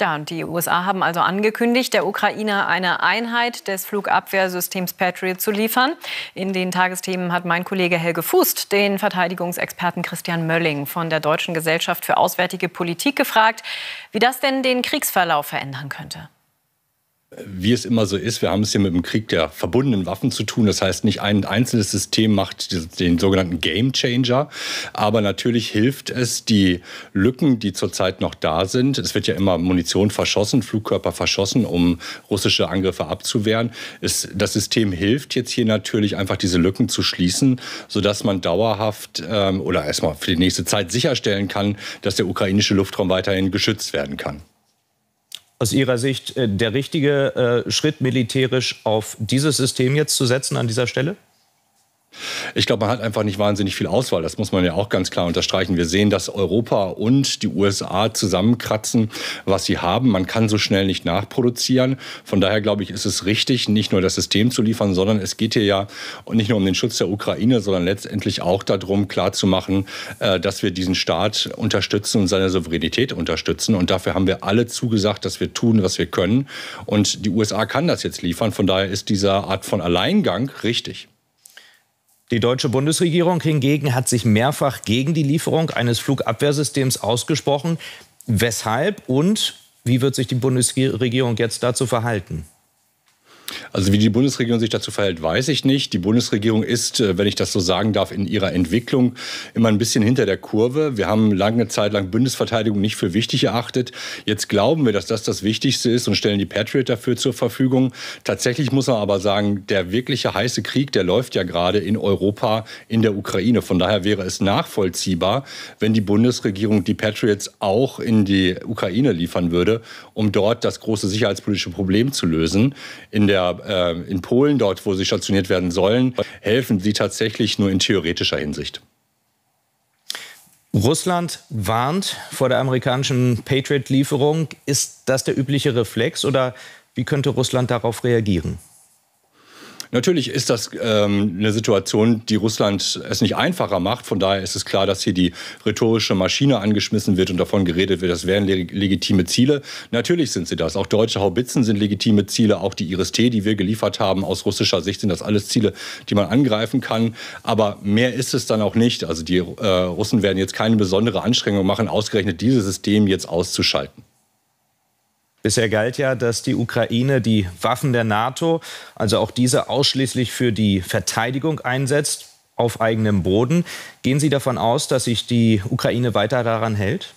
Ja, und die USA haben also angekündigt, der Ukraine eine Einheit des Flugabwehrsystems Patriot zu liefern. In den Tagesthemen hat mein Kollege Helge Fußt den Verteidigungsexperten Christian Mölling von der Deutschen Gesellschaft für Auswärtige Politik gefragt, wie das denn den Kriegsverlauf verändern könnte wie es immer so ist, wir haben es hier mit dem Krieg der verbundenen Waffen zu tun. Das heißt, nicht ein einzelnes System macht den sogenannten Game Changer, aber natürlich hilft es, die Lücken, die zurzeit noch da sind, es wird ja immer Munition verschossen, Flugkörper verschossen, um russische Angriffe abzuwehren. Es, das System hilft jetzt hier natürlich einfach diese Lücken zu schließen, sodass man dauerhaft ähm, oder erstmal für die nächste Zeit sicherstellen kann, dass der ukrainische Luftraum weiterhin geschützt werden kann aus Ihrer Sicht äh, der richtige äh, Schritt militärisch auf dieses System jetzt zu setzen an dieser Stelle? Ich glaube, man hat einfach nicht wahnsinnig viel Auswahl. Das muss man ja auch ganz klar unterstreichen. Wir sehen, dass Europa und die USA zusammenkratzen, was sie haben. Man kann so schnell nicht nachproduzieren. Von daher glaube ich, ist es richtig, nicht nur das System zu liefern, sondern es geht hier ja nicht nur um den Schutz der Ukraine, sondern letztendlich auch darum, klarzumachen, äh, dass wir diesen Staat unterstützen und seine Souveränität unterstützen. Und dafür haben wir alle zugesagt, dass wir tun, was wir können. Und die USA kann das jetzt liefern. Von daher ist dieser Art von Alleingang richtig. Die deutsche Bundesregierung hingegen hat sich mehrfach gegen die Lieferung eines Flugabwehrsystems ausgesprochen. Weshalb und wie wird sich die Bundesregierung jetzt dazu verhalten? Also wie die Bundesregierung sich dazu verhält, weiß ich nicht. Die Bundesregierung ist, äh, wenn ich das so sagen darf, in ihrer Entwicklung immer ein bisschen hinter der Kurve. Wir haben lange Zeit lang Bundesverteidigung nicht für wichtig erachtet. Jetzt glauben wir, dass das das Wichtigste ist und stellen die Patriot dafür zur Verfügung. Tatsächlich muss man aber sagen, der wirkliche heiße Krieg, der läuft ja gerade in Europa, in der Ukraine. Von daher wäre es nachvollziehbar, wenn die Bundesregierung die Patriots auch in die Ukraine liefern würde, um dort das große sicherheitspolitische Problem zu lösen. In der der, äh, in Polen, dort wo sie stationiert werden sollen, helfen sie tatsächlich nur in theoretischer Hinsicht. Russland warnt vor der amerikanischen Patriot-Lieferung. Ist das der übliche Reflex oder wie könnte Russland darauf reagieren? Natürlich ist das ähm, eine Situation, die Russland es nicht einfacher macht. Von daher ist es klar, dass hier die rhetorische Maschine angeschmissen wird und davon geredet wird, das wären leg legitime Ziele. Natürlich sind sie das. Auch deutsche Haubitzen sind legitime Ziele. Auch die Iris-T, die wir geliefert haben, aus russischer Sicht sind das alles Ziele, die man angreifen kann. Aber mehr ist es dann auch nicht. Also die äh, Russen werden jetzt keine besondere Anstrengung machen, ausgerechnet dieses System jetzt auszuschalten. Bisher galt ja, dass die Ukraine die Waffen der NATO, also auch diese ausschließlich für die Verteidigung einsetzt, auf eigenem Boden. Gehen Sie davon aus, dass sich die Ukraine weiter daran hält?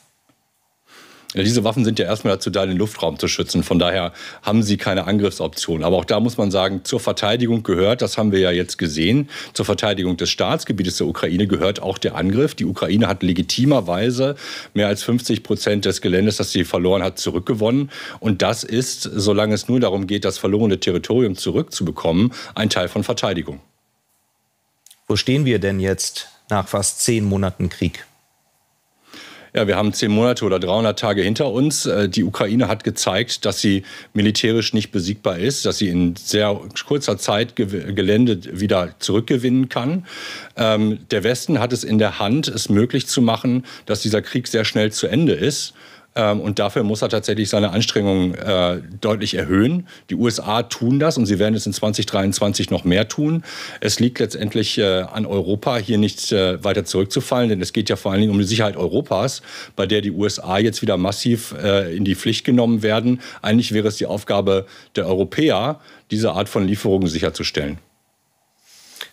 diese Waffen sind ja erstmal dazu da, den Luftraum zu schützen. Von daher haben sie keine Angriffsoption. Aber auch da muss man sagen, zur Verteidigung gehört, das haben wir ja jetzt gesehen, zur Verteidigung des Staatsgebietes der Ukraine gehört auch der Angriff. Die Ukraine hat legitimerweise mehr als 50 Prozent des Geländes, das sie verloren hat, zurückgewonnen. Und das ist, solange es nur darum geht, das verlorene Territorium zurückzubekommen, ein Teil von Verteidigung. Wo stehen wir denn jetzt nach fast zehn Monaten Krieg? Ja, wir haben zehn Monate oder 300 Tage hinter uns. Äh, die Ukraine hat gezeigt, dass sie militärisch nicht besiegbar ist, dass sie in sehr kurzer Zeit Gelände wieder zurückgewinnen kann. Ähm, der Westen hat es in der Hand, es möglich zu machen, dass dieser Krieg sehr schnell zu Ende ist. Ähm, und dafür muss er tatsächlich seine Anstrengungen äh, deutlich erhöhen. Die USA tun das und sie werden es in 2023 noch mehr tun. Es liegt letztendlich äh, an Europa, hier nicht äh, weiter zurückzufallen, denn es geht ja vor allen Dingen um die Sicherheit Europas, bei der die USA jetzt wieder massiv äh, in die Pflicht genommen werden. Eigentlich wäre es die Aufgabe der Europäer, diese Art von Lieferungen sicherzustellen.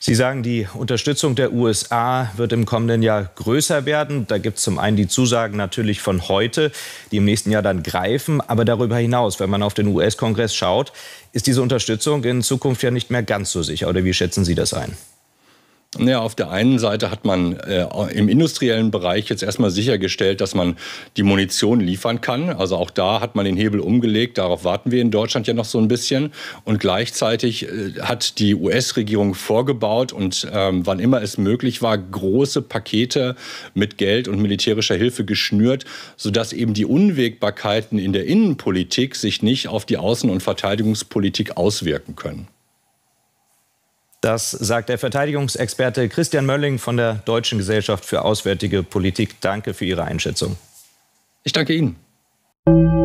Sie sagen, die Unterstützung der USA wird im kommenden Jahr größer werden. Da gibt es zum einen die Zusagen natürlich von heute, die im nächsten Jahr dann greifen. Aber darüber hinaus, wenn man auf den US-Kongress schaut, ist diese Unterstützung in Zukunft ja nicht mehr ganz so sicher. Oder wie schätzen Sie das ein? Ja, auf der einen Seite hat man äh, im industriellen Bereich jetzt erstmal sichergestellt, dass man die Munition liefern kann. Also auch da hat man den Hebel umgelegt. Darauf warten wir in Deutschland ja noch so ein bisschen. Und gleichzeitig äh, hat die US-Regierung vorgebaut und ähm, wann immer es möglich war, große Pakete mit Geld und militärischer Hilfe geschnürt, sodass eben die Unwägbarkeiten in der Innenpolitik sich nicht auf die Außen- und Verteidigungspolitik auswirken können. Das sagt der Verteidigungsexperte Christian Mölling von der Deutschen Gesellschaft für Auswärtige Politik. Danke für Ihre Einschätzung. Ich danke Ihnen.